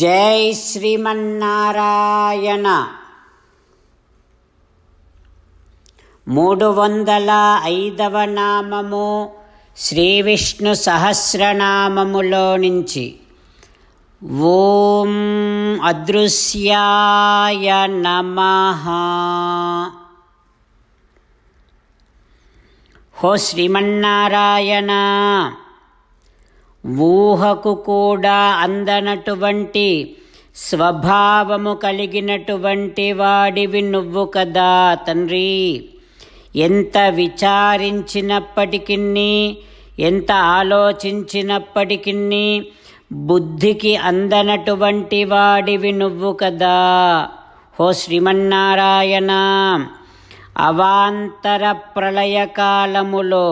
జై శ్రీమన్నారాయణ మూడు వందల ఐదవ నామము శ్రీ విష్ణు సహస్రనామములో నుంచి ఓం అదృశ్యాయ నమ హో శ్రీమన్నారాయణ ఊహకు కూడా అందనటువంటి స్వభావము కలిగినటువంటి వాడివి నువ్వు కదా తండ్రి ఎంత విచారించినప్పటికీ ఎంత ఆలోచించినప్పటికీ బుద్ధికి అందనటువంటి వాడివి నువ్వు కదా హో శ్రీమన్నారాయణ అవాంతర ప్రళయకాలములో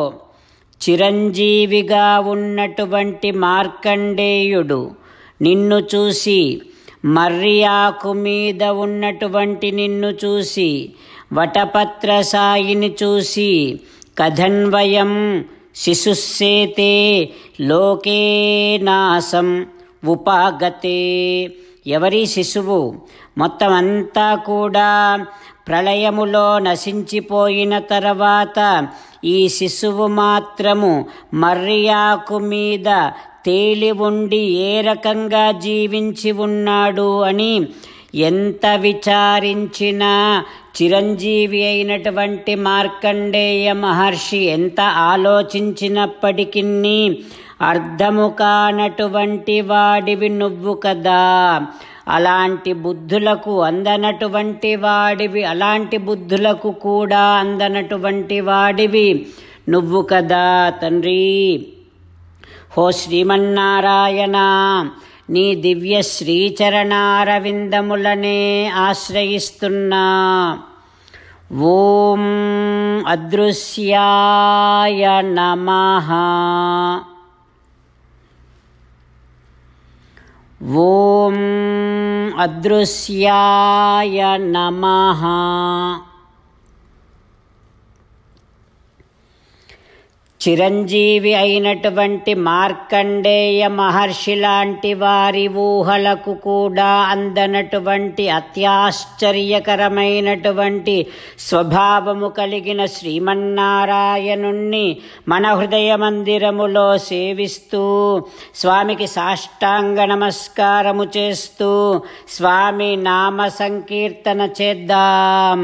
చిరంజీవిగా ఉన్నటువంటి మార్కండేయుడు నిన్ను చూసి మర్రియాకు మీద ఉన్నటువంటి నిన్ను చూసి వటపత్ర సాయిని చూసి కథన్వయం శిశుస్సేతే లోకే నాశం ఉపాగతే ఎవరి శిశువు మొత్తం అంతా కూడా ప్రళయములో నశించిపోయిన తర్వాత ఈ శిశువు మాత్రము మర్యాకు మీద తేలి ఉండి ఏ రకంగా జీవించి ఉన్నాడు అని ఎంత విచారించినా చిరంజీవి అయినటువంటి మార్కండేయ మహర్షి ఎంత ఆలోచించినప్పటికీ అర్థము కానటువంటి వాడివి నువ్వు కదా అలాంటి బుద్ధులకు అందనటువంటి వాడివి అలాంటి బుద్ధులకు కూడా అందనటువంటి వాడివి నువ్వు కదా తండ్రి హో శ్రీమన్నారాయణ నీ దివ్య శ్రీచరణారవిందములనే ఆశ్రయిస్తున్నా ఓం అదృశ్యాయ నమ अदृश्याय नमः చిరంజీవి అయినటువంటి మార్కండేయ మహర్షి లాంటి వారి ఊహలకు కూడా అందనటువంటి అత్యాశ్చర్యకరమైనటువంటి స్వభావము కలిగిన శ్రీమన్నారాయణుణ్ణి మన హృదయ మందిరములో సేవిస్తూ స్వామికి సాష్టాంగ నమస్కారము చేస్తూ స్వామి నామ సంకీర్తన చేద్దాం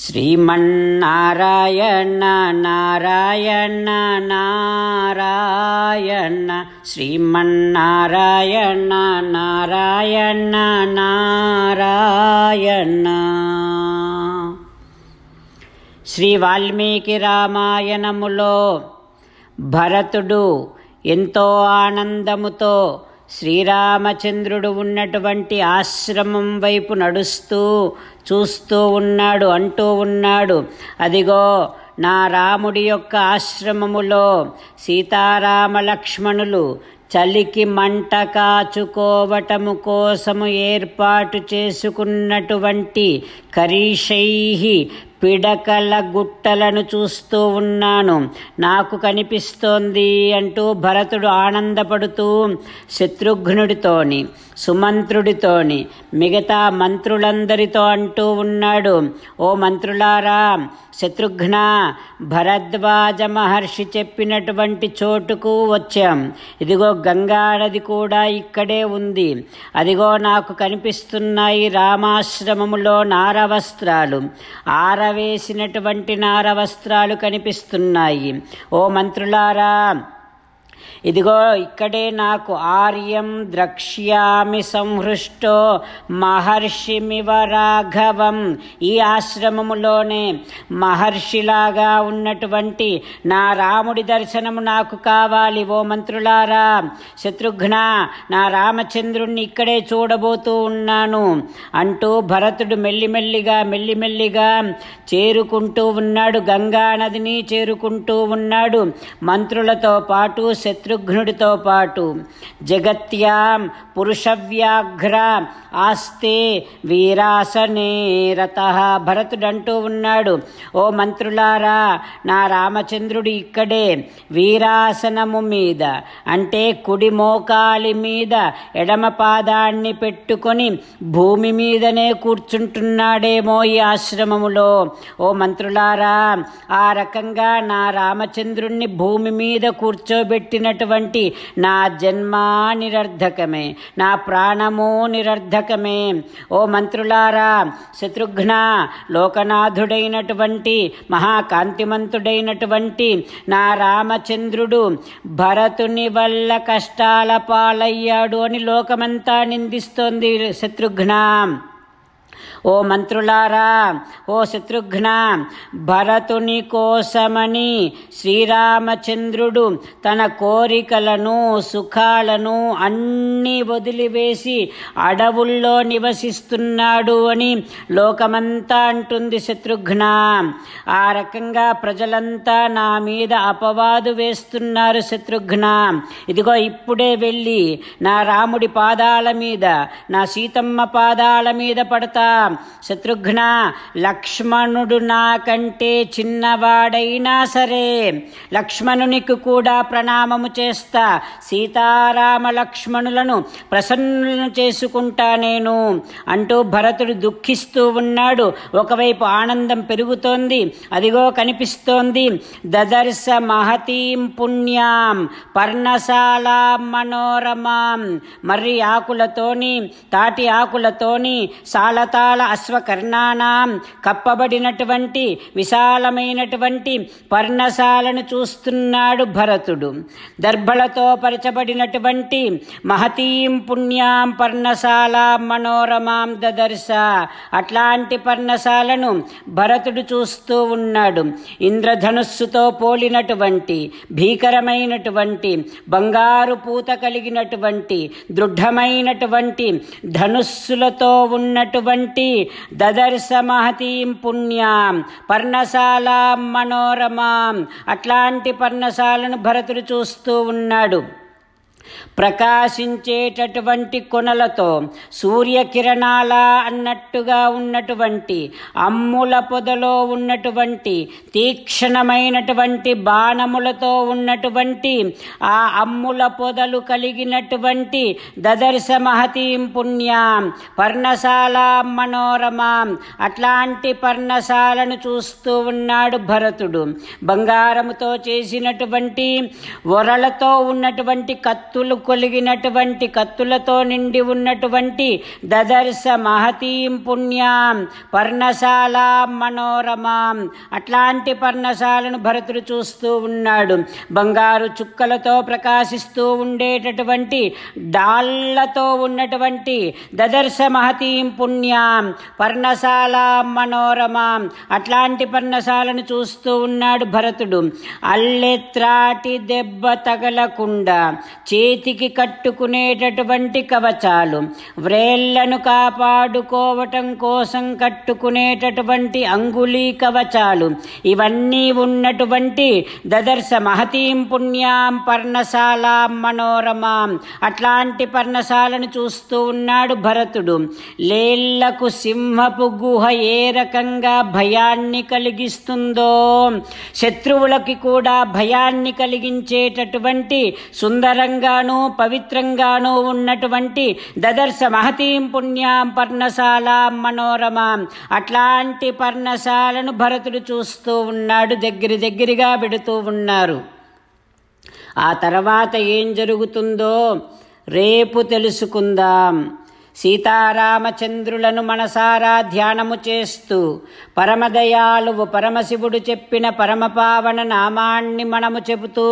శ్రీమన్నారాయణ నారాయణ నారాయణ శ్రీమన్నారాయణ నారాయణ నారాయణ శ్రీ వాల్మీకి రామాయణములో భరతుడు ఎంతో ఆనందముతో శ్రీరామచంద్రుడు ఉన్నటువంటి ఆశ్రమం వైపు నడుస్తూ చూస్తూ ఉన్నాడు అంటూ ఉన్నాడు అదిగో నా రాముడి యొక్క ఆశ్రమములో సీతారామ లక్ష్మణులు చలికి మంట కాచుకోవటము కోసము ఏర్పాటు చేసుకున్నటువంటి కరీషై పిడకల గుట్టలను చూస్తూ ఉన్నాను నాకు కనిపిస్తోంది అంటూ భరతుడు ఆనందపడుతూ శత్రుఘ్నుడితోని సుమంత్రుడితోని మిగతా మంత్రులందరితో అంటూ ఉన్నాడు ఓ మంత్రులారా శత్రుఘ్న భరద్వాజ మహర్షి చెప్పినటువంటి చోటుకు వచ్చాం ఇదిగో గంగా నది కూడా ఇక్కడే ఉంది అదిగో నాకు కనిపిస్తున్నాయి రామాశ్రమములో నారవస్త్రాలు ఆరవ వేసినటువంటి నార వస్త్రాలు కనిపిస్తున్నాయి ఓ మంత్రులారా ఇదిగో ఇక్కడే నాకు ఆర్యం ద్రక్ష్యామి సంహృష్టో మహర్షిమివ రాఘవం ఈ ఆశ్రమములోనే మహర్షిలాగా ఉన్నటువంటి నా రాముడి దర్శనము నాకు కావాలి ఓ మంత్రులారా శత్రుఘ్న నా రామచంద్రుణ్ణి ఇక్కడే చూడబోతూ ఉన్నాను అంటూ భరతుడు మెల్లిమెల్లిగా మెల్లిమెల్లిగా చేరుకుంటూ ఉన్నాడు గంగా నదిని చేరుకుంటూ ఉన్నాడు మంత్రులతో పాటు శత్రు శత్రుఘ్నుడితో పాటు జగత్యాం పురుషవ్యాఘ్ర ఆస్తే వీరాసనే రత భరతుడంటూ ఉన్నాడు ఓ మంత్రులారా నా రామచంద్రుడు ఇక్కడే వీరాసనము మీద అంటే కుడి మోకాలి మీద ఎడమ పాదాన్ని పెట్టుకొని భూమి మీదనే కూర్చుంటున్నాడేమో ఈ ఆశ్రమములో ఓ మంత్రులారా ఆ రకంగా నా రామచంద్రుణ్ణి భూమి మీద కూర్చోబెట్టినటువంటి అయినటువంటి నా జన్మ నిరర్ధకమే నా ప్రాణము నిరర్ధకమే ఓ మంత్రులారా శత్రుఘ్న లోకనాథుడైనటువంటి మహాకాంతిమంతుడైనటువంటి నా రామచంద్రుడు భరతుని వల్ల కష్టాల పాలయ్యాడు అని లోకమంతా నిందిస్తోంది శత్రుఘ్న ఓ మంత్రులారా ఓ శత్రుఘ్న భరతుని కోసమని శ్రీరామచంద్రుడు తన కోరికలను సుఖాలను అన్నీ వదిలివేసి అడవుల్లో నివసిస్తున్నాడు అని లోకమంతా అంటుంది శత్రుఘ్న ఆ రకంగా ప్రజలంతా నా మీద అపవాదు వేస్తున్నారు శత్రుఘ్న ఇదిగో ఇప్పుడే వెళ్ళి నా రాముడి పాదాల మీద నా సీతమ్మ పాదాల మీద పడతా శత్రుఘ్న లక్ష్మణుడు నాకంటే చిన్నవాడైనా సరే లక్ష్మణునికి కూడా ప్రణామము చేస్తా సీతారామ లక్ష్మణులను ప్రసన్నులను చేసుకుంటా నేను అంటూ భరతుడు దుఃఖిస్తూ ఉన్నాడు ఒకవైపు ఆనందం పెరుగుతోంది అదిగో కనిపిస్తోంది దదర్శ మహతీం పుణ్యాం పర్ణశాల మనోరమాం మర్రి ఆకులతోని తాటి ఆకులతోని సాలతో పాతాళ అశ్వకర్ణానాం కప్పబడినటువంటి విశాలమైనటువంటి పర్ణశాలను చూస్తున్నాడు భరతుడు దర్భలతో పరచబడినటువంటి మహతీం పుణ్యాం పర్ణశాల మనోరమాం దదర్శ అట్లాంటి పర్ణశాలను భరతుడు చూస్తూ ఉన్నాడు ఇంద్రధనుస్సుతో పోలినటువంటి భీకరమైనటువంటి బంగారు పూత కలిగినటువంటి దృఢమైనటువంటి ధనుస్సులతో ఉన్నటువంటి వంటి మహతీం పుణ్యాం పర్ణశాల మనోరమాం అట్లాంటి పర్ణశాలను భరతుడు చూస్తూ ఉన్నాడు ప్రకాశించేటటువంటి కొనలతో సూర్యకిరణాల అన్నట్టుగా ఉన్నటువంటి అమ్ముల పొదలో ఉన్నటువంటి తీక్షణమైనటువంటి బాణములతో ఉన్నటువంటి ఆ అమ్ముల పొదలు కలిగినటువంటి దదర్శ మహతీం పుణ్యాం పర్ణశాల మనోరమాం అట్లాంటి పర్ణశాలను చూస్తూ ఉన్నాడు భరతుడు బంగారముతో చేసినటువంటి వరలతో ఉన్నటువంటి కత్తు కత్తులు కొలిగినటువంటి కత్తులతో నిండి ఉన్నటువంటి దదర్శ మహతీం పుణ్యాం పర్ణశాల మనోరమాం అట్లాంటి పర్ణశాలను భరతుడు చూస్తూ ఉన్నాడు బంగారు చుక్కలతో ప్రకాశిస్తూ ఉండేటటువంటి డాళ్లతో ఉన్నటువంటి దదర్శ మహతీం పుణ్యాం పర్ణశాల మనోరమాం అట్లాంటి పర్ణశాలను చూస్తూ ఉన్నాడు భరతుడు అల్లెత్రాటి దెబ్బ తగలకుండా చే చేతికి కట్టుకునేటటువంటి కవచాలు వ్రేళ్లను కాపాడుకోవటం కోసం కట్టుకునేటటువంటి అంగుళీ కవచాలు ఇవన్నీ ఉన్నటువంటి దదర్శ మహతీం పుణ్యాం పర్ణశాలాం మనోరమాం అట్లాంటి పర్ణశాలను చూస్తూ ఉన్నాడు భరతుడు లేళ్లకు సింహపు గుహ ఏ రకంగా భయాన్ని కలిగిస్తుందో శత్రువులకి కూడా భయాన్ని కలిగించేటటువంటి సుందరంగా శుభ్రంగాను పవిత్రంగానూ ఉన్నటువంటి దదర్శ మహతీం పుణ్యాం పర్ణశాలాం మనోరమాం అట్లాంటి పర్ణశాలను భరతుడు చూస్తూ ఉన్నాడు దగ్గర దగ్గరగా పెడుతూ ఉన్నారు ఆ తర్వాత ఏం జరుగుతుందో రేపు తెలుసుకుందాం సీతారామచంద్రులను మనసారా ధ్యానము చేస్తూ పరమదయాలువు పరమశివుడు చెప్పిన పరమపావన నామాన్ని మనము చెబుతూ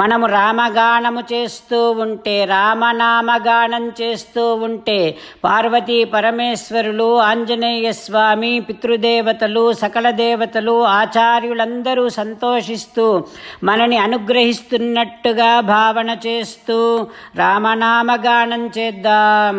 మనము రామగానము చేస్తూ ఉంటే రామనామగానం చేస్తూ ఉంటే పార్వతీ పరమేశ్వరులు ఆంజనేయ స్వామి పితృదేవతలు సకల దేవతలు ఆచార్యులందరూ సంతోషిస్తూ మనని అనుగ్రహిస్తున్నట్టుగా భావన చేస్తూ రామనామగానం చేద్దాం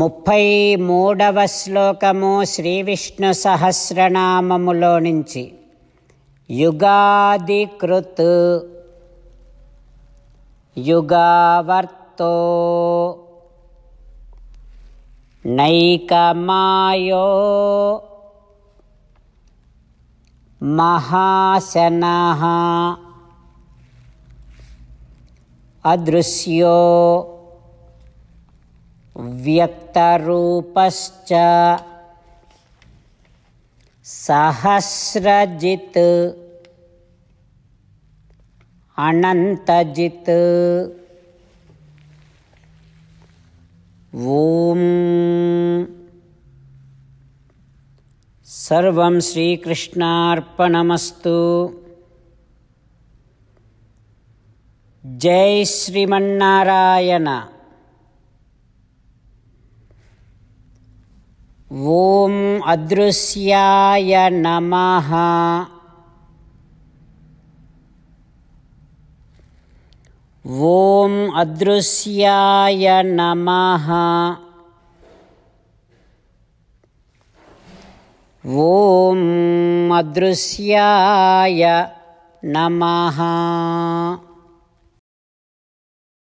ముప్పై మూడవ శ్లోకము శ్రీవిష్ణు సహస్రనామములో నుంచి కృత్ యుగావర్తో నైకమాయో మహాశన అదృశ్యో व्यक्तरूपश्च सहस्रजित् अनन्तजित् ॐ सर्वं श्रीकृष्णार्पणमस्तु जय श्रीमारायण अदृश्याय नमः ओं अदृश्याय नमः ॐ अदृश्याय नमः